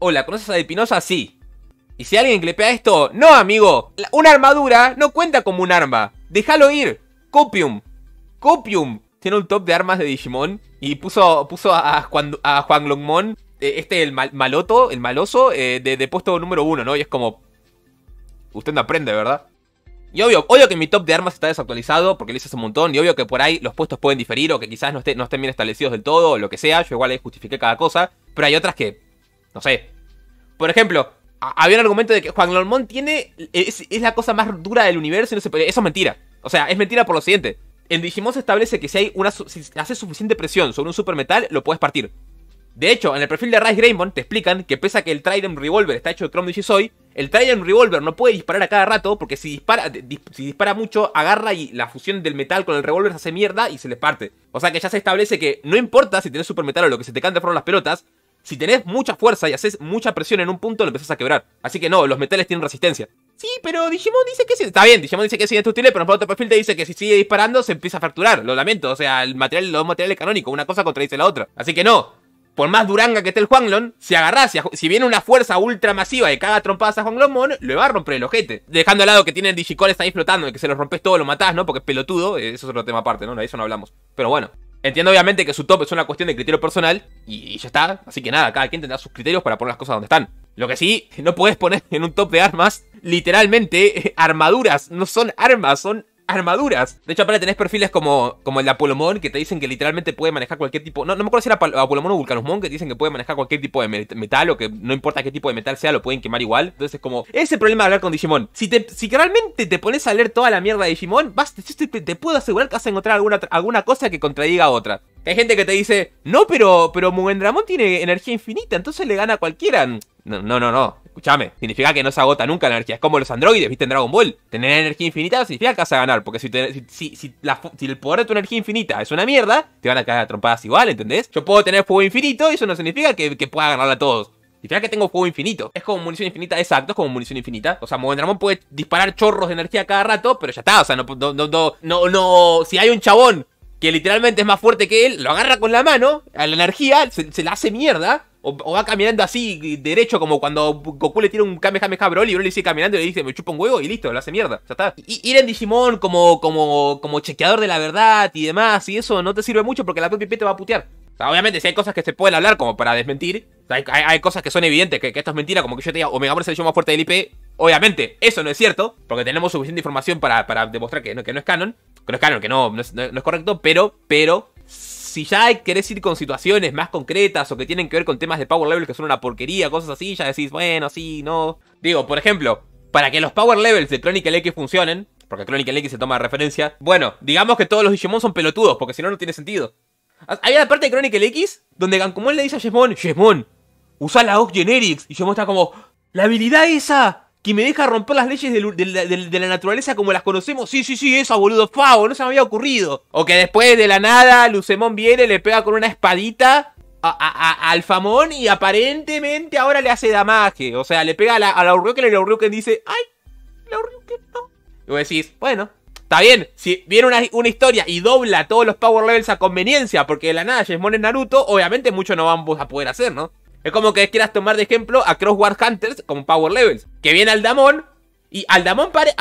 Hola, ¿conoces a De Sí. Y si alguien clepea esto, no, amigo. Una armadura no cuenta como un arma. Déjalo ir. Copium. Copium. Tiene un top de armas de Digimon. Y puso, puso a, Juan, a Juan Longmon, eh, este el maloto, el maloso, eh, de, puesto número uno, ¿no? Y es como... Usted no aprende, ¿verdad? Y obvio, obvio que mi top de armas está desactualizado porque le hice hace un montón. Y obvio que por ahí los puestos pueden diferir o que quizás no, no estén bien establecidos del todo o lo que sea. Yo igual ahí justifiqué cada cosa. Pero hay otras que no sé. Por ejemplo, había un argumento de que Juan Lormón tiene. Es, la cosa más dura del universo y no se puede. Eso es mentira. O sea, es mentira por lo siguiente. En Digimon se establece que si hay una. Si suficiente presión sobre un super metal, lo puedes partir. De hecho, en el perfil de Rice Greymon te explican que pese a que el Trident Revolver está hecho de Chrome Digisoy, el Trident Revolver no puede disparar a cada rato porque si dispara, si dispara mucho, agarra y la fusión del metal con el revólver se hace mierda y se les parte. O sea que ya se establece que no importa si tienes super metal o lo que se te canta fueron las pelotas, si tenés mucha fuerza y haces mucha presión en un punto, lo empezás a quebrar. Así que no, los metales tienen resistencia. Sí, pero Digimon dice que sí. Está bien, Digimon dice que es útil, pero en otro perfil te dice que si sigue disparando se empieza a fracturar. Lo lamento, o sea, el material, los materiales canónicos, una cosa contradice la otra. Así que no, por más duranga que esté el Juanlon, si agarras si, viene una fuerza ultra masiva de caga trompadas a Juan Mon, le va a romper el ojete. Dejando al lado que tiene el Digicol está ahí flotando, que se los rompes todo, lo matás, ¿no? Porque es pelotudo, eh, eso es otro tema aparte, ¿no? De eso no hablamos. Pero bueno. Entiendo obviamente que su top es una cuestión de criterio personal y, ya está. Así que nada, cada quien tendrá sus criterios para poner las cosas donde están. Lo que sí, no puedes poner en un top de armas, literalmente, eh, armaduras. No son armas, son armaduras. De hecho, aparte tenés perfiles como, como el de Apolomón, que te dicen que literalmente puede manejar cualquier tipo. No, no me acuerdo si era Apolomón o Vulcanusmon que dicen que puede manejar cualquier tipo de metal o que no importa qué tipo de metal sea, lo pueden quemar igual. Entonces es como. Ese problema de hablar con Digimon. Si, si realmente te pones a leer toda la mierda de Digimon, vas, te, puedo asegurar que vas a encontrar alguna, alguna cosa que contradiga a otra. Hay gente que te dice, no, pero, pero Mugendramon tiene energía infinita, entonces le gana a cualquiera. No, no, no, no. Escuchame, significa que no se agota nunca la energía. Es como los androides, ¿viste? En Dragon Ball. Tener energía infinita significa que vas a ganar, porque si, si, el poder de tu energía infinita es una mierda, te van a caer trompadas igual, ¿entendés? Yo puedo tener fuego infinito y eso no significa que, pueda ganarla a todos. Significa que tengo fuego infinito. Es como munición infinita, exacto, es como munición infinita. O sea, Movendramón puede disparar chorros de energía cada rato, pero ya está, o sea, no, no, no, no, si hay un chabón que literalmente es más fuerte que él, lo agarra con la mano, a la energía, se, se la hace mierda, o, va caminando así, derecho, como cuando Goku le tira un Kamehameha Broly y le sigue caminando y le dice, me chupa un huevo y listo, lo hace mierda, ya está. Y, ir en Digimon como, como, como chequeador de la verdad y demás, y eso no te sirve mucho porque la PPP te va a putear. O sea, obviamente, si hay cosas que se pueden hablar como para desmentir, hay, cosas que son evidentes, que, que, esto es mentira, como que yo te o me es se yo más fuerte del IP. Obviamente, eso no es cierto, porque tenemos suficiente información para, demostrar que no, que no es canon, que no es canon, que no, es, no es correcto, pero, pero, si ya querés ir con situaciones más concretas o que tienen que ver con temas de power level que son una porquería, cosas así, ya decís, bueno, sí, no. Digo, por ejemplo, para que los power levels de Chronicle X funcionen, porque Chronicle X se toma de referencia, bueno, digamos que todos los Digimon son pelotudos, porque si no, no tiene sentido. Ah, Había la parte de Chronicle X donde Gankumon le dice a Yesmon, usa la Ox Generics. Y Yesmon está como, la habilidad esa y me deja romper las leyes de la naturaleza como las conocemos. Sí, sí, sí, eso, boludo, favo, no se me había ocurrido. O que después de la nada Lucemón viene, le pega con una espadita a, al famón y aparentemente ahora le hace damaje. O sea, le pega a la, a y la dice, ay, la Urruken no. Y vos decís, bueno, está bien, si viene una, una, historia y dobla todos los power levels a conveniencia porque de la nada Jesmon es Naruto, obviamente mucho no vamos a poder hacer, ¿no? Es como que quieras tomar de ejemplo a Crossword Hunters con Power Levels. Que viene Aldamon y Aldamon, pare,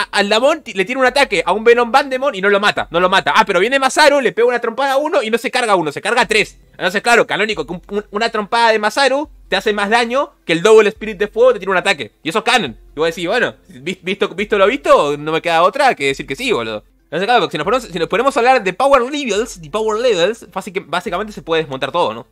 le tiene un ataque a un Venom Bandemon y no lo mata, no lo mata. Ah, pero viene Masaru, le pega una trompada a uno y no se carga a uno, se carga a tres. Entonces, claro, canónico, que una trompada de Masaru te hace más daño que el Double Spirit de Fuego te tiene un ataque. Y eso es canon. Y a decir, bueno, visto, visto lo visto, no me queda otra que decir que sí, boludo. Entonces, claro, porque si nos ponemos, si nos ponemos a hablar de Power Levels de Power Levels, básicamente se puede desmontar todo, ¿no?